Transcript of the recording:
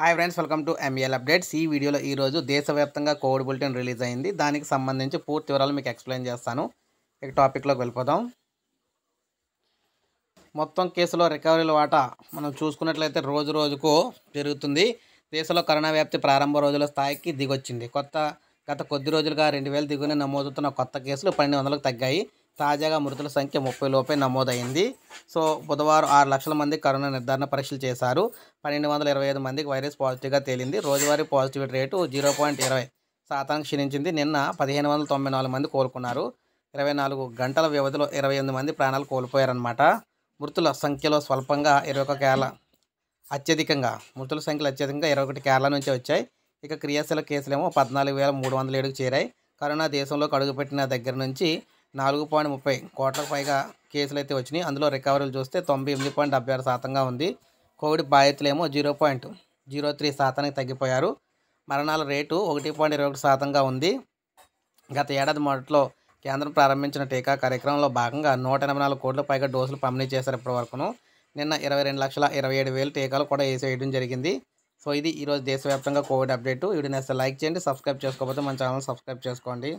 hi friends welcome to ML updates ఈ వీడియోలో ఈరోజు దేశవ్యాప్తంగా కోవిడ్ బులెటిన్ రిలీజ్ అయింది దానికి సంబంధించి పూర్తి వివరాలు మీకు ఎక్స్ప్లెయిన్ చేస్తాను ఇక టాపిక్లోకి వెళ్ళిపోదాం మొత్తం కేసులో రికవరీల వాటా మనం చూసుకున్నట్లయితే రోజు రోజుకు పెరుగుతుంది దేశంలో కరోనా వ్యాప్తి ప్రారంభ రోజుల స్థాయికి దిగొచ్చింది కొత్త గత కొద్ది రోజులుగా రెండు వేలు దిగునే నమోదవుతున్న కొత్త కేసులు పన్నెండు వందలకు తగ్గాయి తాజాగా మృతుల సంఖ్య ముప్పై లోపే నమోదైంది సో బుధవారం ఆరు లక్షల మంది కరోనా నిర్ధారణ పరీక్షలు చేశారు పన్నెండు వందల ఇరవై ఐదు మందికి వైరస్ పాజిటివ్గా తేలింది రోజువారీ పాజిటివిటీ రేటు జీరో పాయింట్ ఇరవై శాతానికి క్షీణించింది నిన్న పదిహేను వందల తొంభై నాలుగు మంది కోలుకున్నారు ఇరవై నాలుగు గంటల వ్యవధిలో ఇరవై ఎనిమిది మంది ప్రాణాలు కోల్పోయారన్నమాట మృతుల సంఖ్యలో స్వల్పంగా ఇరవై ఒక కేరళ అత్యధికంగా మృతుల సంఖ్యలో అత్యధికంగా ఇరవై ఒకటి కేరళ నుంచి వచ్చాయి ఇక క్రియాశీల కేసులేమో పద్నాలుగు వేల మూడు వందల ఏడుకు చేరాయి కరోనా దేశంలోకి అడుగుపెట్టిన దగ్గర నుంచి నాలుగు పాయింట్ ముప్పై కోట్లకు పైగా కేసులు అయితే వచ్చినాయి అందులో రికవరీలు చూస్తే తొంభై ఎనిమిది పాయింట్ డెబ్బై ఆరు శాతంగా ఉంది కోవిడ్ బాధితులేమో జీరో పాయింట్ జీరో త్రీ శాతానికి తగ్గిపోయారు మరణాల రేటు ఒకటి పాయింట్ ఇరవై ఒకటి శాతంగా ఉంది గత ఏడాది మొదట్లో కేంద్రం ప్రారంభించిన టీకా కార్యక్రమంలో భాగంగా నూట ఎనభై నాలుగు కోట్ల పైగా డోసులు పంపిణీ చేశారు వరకును నిన్న ఇరవై రెండు లక్షల ఇరవై ఏడు వేలు టీకాలు కూడా వేసేయడం జరిగింది సో ఇది ఈరోజు దేశవ్యాప్తంగా కోవిడ్ అప్డేట్ వీడియో నేస్తే లైక్ చేయండి సబ్స్క్రైబ్ చేసుకోకపోతే మన ఛానల్ సబ్స్క్రైబ్ చేసుకోండి